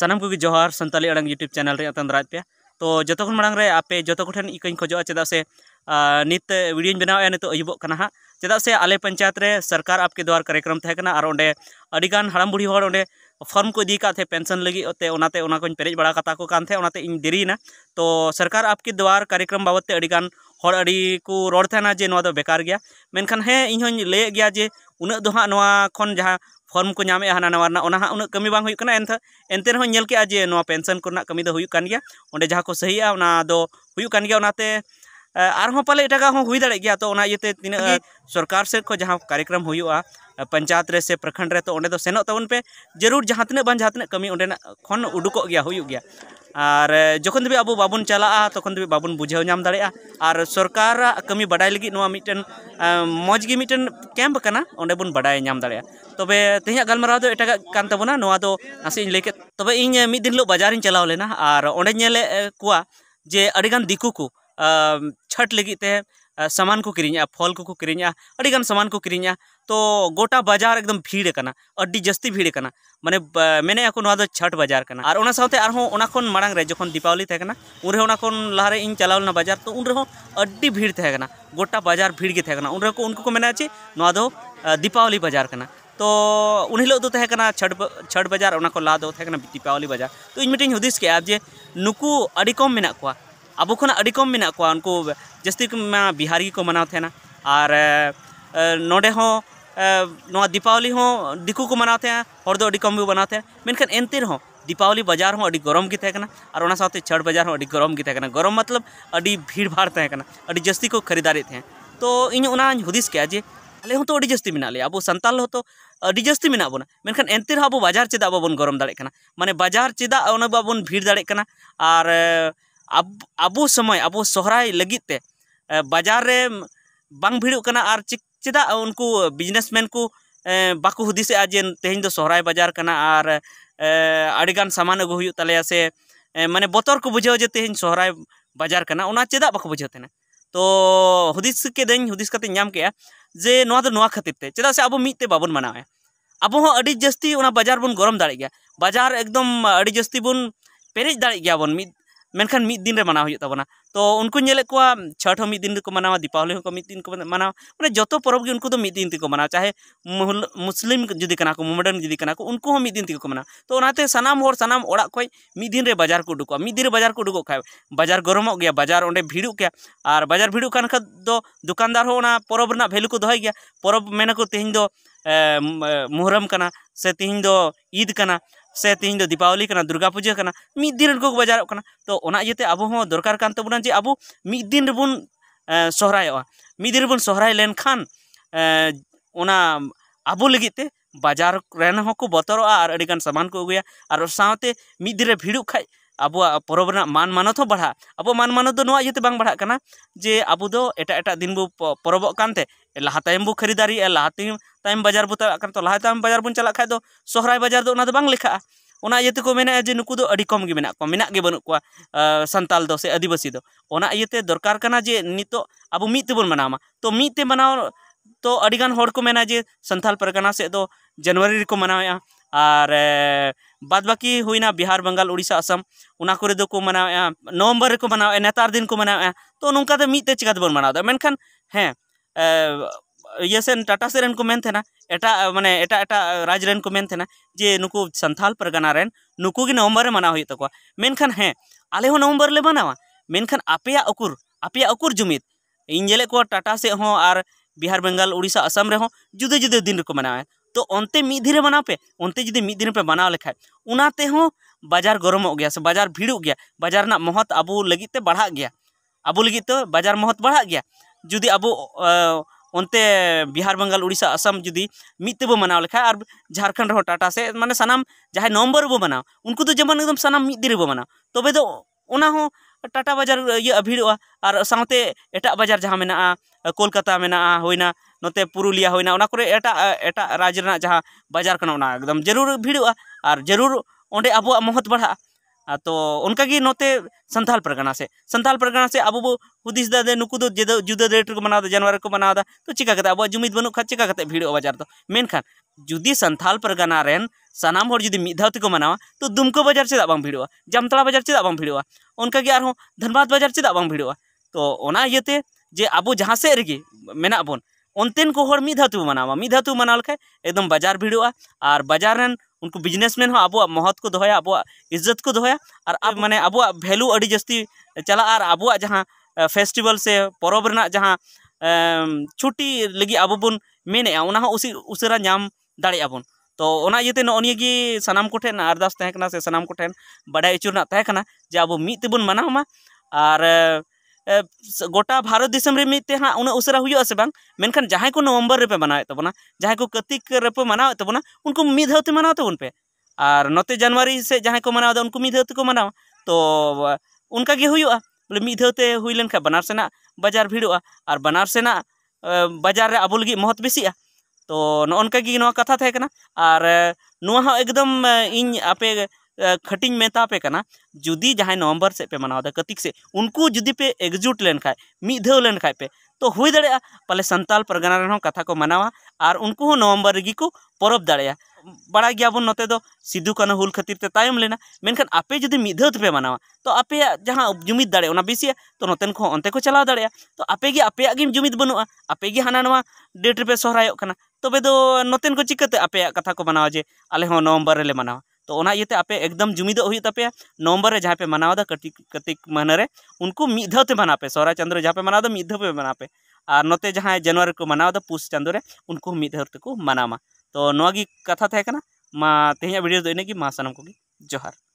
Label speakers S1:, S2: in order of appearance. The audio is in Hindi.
S1: सामान को जोहार सानी आड़ यूट्यूब चैनल तंद्राज पे तो जो खन मांगे आपे जो ठेन इकान खोजा चेदा से नित वीडियो बनावे नित अयुबना हाँ चेदा से आले पंचायत रे सरकार आपके द्वार कार्यक्रम तहकना और अंडे हड़म बुढ़ी हर अंडे फॉर्म को इदी थे पेंशन लगे को पेरेज बड़ा कता को कान थे तो सरकार आपके द्वार कार्यक्रम बाबते को रोड थे जे बेकार गया मेनखान हे इन लैए जे उनद दो हाँ खन जहाँ फॉर्म को नाम हाँ नवा हाँ उन्ना कमी बाना एन एनते हैं नल के जे पेंशन को कमी तो होने जहाँ को सही है और पाले इटागा दिए तो तीन सरकार से को जहाँ कार्यक्रम हो पंचायत से प्रखंड रे तो सेनोक पे जरूर जहाँ तक बान कमी उडुक गया और जो दबे अब बाब चला तक दबे बाब बुझेम दर सरकार कमी बड़ा लगी मिट्ट मजगे मिट्टन कैम्प करना अंबन बाडा दें तब तेह गलमारा तो एटना लैक तब इन मिड दिन बजार चलाव लेना और अंडे को जे अगर दिकू को छठ लगी सामान को किरीना फल को किरीना अड़ीगन सामान को किरीना तो गोटा बाजार एकदम भीड़ करना जस्ती भीड़ करना माने मेने को नवा छठ बाजार करना और साथे मांग रे जखन दीपावली थे करना लहारे इन चलाव लेना बाजार तो उनरे हो भीड़ थे करना गोटा बाजार भीड़ के थे करना उनरे को उनको को मेने आचे ना तो दीपावली बाजार तो उन हिलो छठ छठ बाजार ला दो दीपावली बाजार तो इन मिट्टी हदिस के नुकू अड़ी कम मेना अब कम मे उनको जस्ती बिहारी को मनाव थे और ना दीपावली दिको को मनाव थे और कम भी मनाव थे मेखान एनते रहे दीपावली बाजार हमी गरम और छठ बाजार हमी गरम गरम मतलब अभी भीड़ भाड़ी जस्ती को खरीदारे थे तो इन हूदिस के जे अल तो जस्ती मे अब सानल तो जस्ती मे बोना मेखान एनते रहे अब बाजार चेदा बन गरम दाड़ा माने बाजार चेदा बन भीड़ दाड़ा और अब अब समय अब सोहराय लगते बाजार रे बांग भीड़ और चेदा उनको बिजनेसमैन को बाको हदिसे जे तेज दो बाजार करना और अड़गान सामान अगू तलेया से माने बतर को बुझे जे तेज सोहराय बाजार करना चेदा बाको बुझे तो हदिस केदान हदिस करते नाम के जे नवा खातिर ते चेदा से अब मिदते बाबन मनावे अब जस्ती बाजार बन गरम दाड़ गया बाजार एकदम जस्ती बन पेरेज दाड़ गया बन मेखान मिद दिन मना होता तो उनको नेले को छठ हम दिन को मना दीपावली को दिन को मना मैंने जो पर्व के उनको तो मिद दिन तक मना चाहे मुहल मुस्लिम जुदी को मोमडन जुदी को उनको मिद दिन तक मना तो सामान सामान खो मिद दिन बजार को उडुक मिद दिन बाजार को उडुक खा बजार गरम गया बजार अंत भिड़ू के और बजार भिड़ू खान खा दुकानदार पर्व भैल्यू को दहे पर्व मेना को तेहन मुहरम से तेहन ईद कर ᱥᱮ ᱛᱤᱦᱤᱧ ᱫᱚ ᱫᱤᱯᱟᱵᱚᱞᱤ ᱠᱟᱱᱟ ᱫᱩᱨᱜᱟ ᱯᱩᱡᱟᱹ ᱠᱟᱱᱟ ᱢᱤᱫ ᱫᱤᱱ ᱨᱮᱠᱚ ᱵᱟᱡᱟᱨᱚᱜ ᱠᱟᱱᱟ ᱛᱚ ᱚᱱᱟ ᱤᱭᱟᱹᱛᱮ ᱟᱵᱚ ᱦᱚᱸ ᱫᱚᱨᱠᱟᱨ ᱠᱟᱱ ᱛᱟᱵᱚᱱᱟ ᱡᱮ ᱟᱵᱚ ᱢᱤᱫ ᱫᱤᱱ ᱨᱮᱵᱚᱱ ᱥᱚᱦᱨᱟᱭᱚᱜᱼᱟ ᱢᱤᱫ ᱫᱤᱱ ᱨᱮᱵᱚᱱ ᱥᱚᱦᱨᱟᱭ ᱞᱮᱱᱠᱷᱟᱱ ᱚᱱᱟ ᱟᱵᱚ ᱞᱟᱹᱜᱤᱫ ᱛᱮ ᱵᱟᱡᱟᱨ ᱨᱮᱱ ᱦᱚᱸᱠᱚ ᱵᱚᱛᱚᱨᱚᱜᱼᱟ ᱟᱨ ᱟᱹᱰᱤᱜᱟᱱ ᱥᱟᱢᱟᱱ ᱠᱚ ᱟᱹᱜᱩᱭᱟ ᱟᱨ ᱥᱟᱶᱛᱮ ᱢᱤᱫ ᱫᱤᱱ ᱨᱮ ᱵᱷᱤᱲᱚᱜ ᱠᱷᱟᱡ ᱟᱵᱚᱣᱟᱜ ᱯᱚᱨᱚᱵᱽ ᱨᱮᱱᱟᱜ ᱢᱟᱱ ᱢᱟᱱᱚᱛ ᱦᱚᱸ ᱵᱟᱲᱦᱟᱜᱼᱟ ᱟᱵᱚ ᱢᱟᱱ ᱢᱟᱱᱚᱛ ᱫᱚ ᱱᱚᱣᱟ ᱤᱭᱟᱹᱛᱮ ᱵᱟᱝ ᱵᱟᱲᱦᱟᱜ ᱠᱟᱱᱟ ᱡᱮ ᱟᱵᱚ ᱫᱚ ᱮᱴᱟᱜ ᱮᱴᱟᱜ ᱫᱤᱱ ᱵᱚ ᱯᱚᱨᱚᱵᱚᱜ ᱠᱟᱱᱛᱮ ᱞᱟᱦᱟ ᱛᱟᱭᱚᱢ ᱵᱚ ᱠᱷᱟᱹᱨᱤᱫᱟᱨᱤᱭᱮᱜᱼᱟ ᱞᱟᱦᱟ ᱛᱟᱭᱚᱢ ᱛᱟᱭᱚᱢ ᱵᱟᱡᱟᱨ ᱵᱚ ᱪᱟᱞᱟᱜ ᱠᱟᱱᱟ ᱛᱚ ᱞᱟᱦᱟ ᱛᱟᱭᱚᱢ ᱵᱟᱡᱟর ᱵᱚᱱ ᱪᱟᱞᱟᱜ ᱠᱷᱟᱡ ᱫᱚ ᱥᱚᱦᱨᱟᱭ ᱵᱟᱡᱟᱨ ᱫᱚ ᱚᱱᱟ ᱫᱚ ᱵᱟᱝ ᱞᱮᱠᱷᱟᱜᱼᱟ ᱚᱱᱟ ᱤᱭᱟᱹ ᱛᱮᱠᱚ ᱢᱮᱱᱮᱜᱼᱟ ᱡᱮ ᱱᱩᱠᱩ ᱫᱚ ᱟᱹᱰᱤ ᱠᱚᱢ ᱜᱮ ᱢᱮᱱᱟᱜ ᱠᱚᱣᱟ ᱢᱮᱱᱟᱜ ᱜᱮ ᱵᱟᱹᱱᱩᱜ ᱠᱚᱣᱟ ᱥᱟᱱᱛᱟᱞ ᱫᱚ ᱥᱮ ᱟᱹᱫᱤᱵᱟᱹᱥᱤ ᱫᱚ ᱚᱱᱟ ᱤᱭᱟᱹᱛᱮ ᱫᱚᱨᱠᱟᱨ ᱠᱟᱱᱟ ᱡᱮ ᱱᱤᱛᱚᱜ ᱟᱵᱚ ᱢᱤᱫ ᱛᱮᱵᱚᱱ ᱢᱟᱱᱟᱣ ᱢᱟ ᱛᱚ ᱢᱤᱫ ᱛᱮ ᱢᱟᱱᱟᱣ ᱛᱚ ᱟᱹᱰᱤᱜᱟᱱ ᱦᱚᱲ ᱠᱚ ᱢᱮᱱᱟ ᱡᱮ ᱥᱟᱱᱛᱟᱞ ᱯᱟᱨᱜᱟᱱᱟ ᱥᱮᱫ ᱫᱚ ᱡᱟᱱᱩᱣᱟᱨᱤ ᱨᱮᱠᱚ ᱢᱟᱱᱟᱣᱮᱜᱼᱟ ᱟᱨ बाद बाकी होना बिहार बंगाल उड़ीसा असम को मना नवम्बर को मनावा नेतार दिन को मना तो नौकाते मिदते चिकाते बन मनावा मनखान हाँ ये सेन टाटा सेन को मेन थेना एट माने एटा एटा राज रेन को मेन थेना जे नुकु संथाल परगना रेन नुकु की नवंबर रे मनाव होय तो मेनखान हे आले हो नवंबर ले मनावा मेनखान आपे अकुर आप अकुर जुमित इन को टाटा बिहार बंगाल उड़ीसा असम रे जुदे जुदे दिन को तो अंते मी धीरे बना पे अंते जी मी दिन पे बना लेखा उनाते हो बाजार गरम हो गया से बाजार भिड़ू गया बाजार ना महत अब लगते बढ़ा गया अब तो बाजार महत बढ़ा गया जुदी अब अंते बिहार बंगाल उड़ीसा असम जुदी मीते बो मना लेखा और झारखंड हो टाटा से माने सनाम जहां नवंबर बो मना उनको तो जेमन एकदम सनाम मी धीरे बो मना तब तो तो टाटा बाजार ये भिड़ा और साथ एट बाजार जहां मे कोलकाता मेना होना नोते पुरुलिया होना एटा एटा राज्य जहाँ बाजार एकदम जरूर भीड़ा और जरूर अंडे अब महत बढ़ा तो उनका की नोते संथाल परगना से संथाल परगना से अब हूदिस नुकू जुदा डेट को मनादा जानवर को मनादा तो चिका अब जुमित बनू खा चिका भीड़ा बाजार तो मेखान जुदी संथाल परगना रेन सनाम हर जुदी मिधा तक मनावा तो दुमको बाजार चेदा बांग भीड़ा जमतला बाजार चेदा बांग भीड़ा उनका की धनबाद बाजार चेदा बांग भीड़ा तो ये जे अब जहाँ सेगे मेना बन ᱚᱱᱛᱮᱱ को ᱦᱚᱲ ᱢᱤᱫ ᱫᱷᱟᱣ ᱛᱮᱵᱚ ᱢᱟᱱᱟᱣᱟ ᱢᱤᱫ ᱫᱷᱟᱣ ᱛᱮᱵᱚ ᱢᱟᱱᱟᱣ ᱞᱮᱠᱷᱟᱱ ᱮᱠᱫᱚᱢ ᱵᱟᱡᱟᱨ ᱵᱷᱤᱲᱚᱜᱼᱟ ᱟᱨ उनको बिजनेसमैन अब महत्व को दोया अब इज्जत को दोया और अब माने हम्म। अब भैलू अभी जस्ती चला और अब जहाँ फेस्टिवल से पर्व जहाँ छुट्टी लगे अब बन मेने उसी उसरा नाम दाबन तो इते नी सामान को अरदास से सामान को बड़ा अचुना जे अब मिदबन मनामा और गोटा भारत मिलते हाँ उन उसरा हुई से बांग मेनखान जहाँ को नवंबर रेपे मनावे तबना तो जहाँ को कतिक रेपे मनावे तबना तो उनको मिदौते मनावतेबन पे और नोते जानवरी से जहाँ को मनावे तो उनको मिदौते को मनावा तो उनका बोले मिदौते हुई लेखा बनारसना बाजार भिड़ा और बनारसना बाजार अब महत्व बेसा तो नौ कथा थे और नुआ एकदम इन आपे खटिंग मेता पे करना जुदी जहाँ नवंबर से पे मनावा कतिक से उनको जुदी पे एकजुट लेन मी दौ लेन पे तो हो पाले संताल परगना कथा को मनावा और उनको नवंबर रगी को परब दड़े बड़ा गया बन नोते सिद्धू कानू हूल खातिर तायम लेना मेखान आपे जो मिध पे मनावा तो आपे जहाँ जुमित दड़े बीसिया तो नोतेन को अंते को चलाव दड़े तो आपे आपे जुमित बनू आपे हाना डेट रे सहरा तबे तो नोतेन को चिकाते आपे कथा को मनावा जे आले हो नवंबर रे मनावा तो ये आप एकदम जुमीद होते नवंबर में जहाँ पे मनावा कार्तिक कार्तिक महीना उनको मिधते मनापे सौरा चंद्र जहाँ पे मना मिध पे मनापे और नोते जहाँ जनवरी को मनावा पुष चंद्र उनको मिधते मनामा तो कथा थे तेहे वीडियो दो इनगी मा सामक जोहार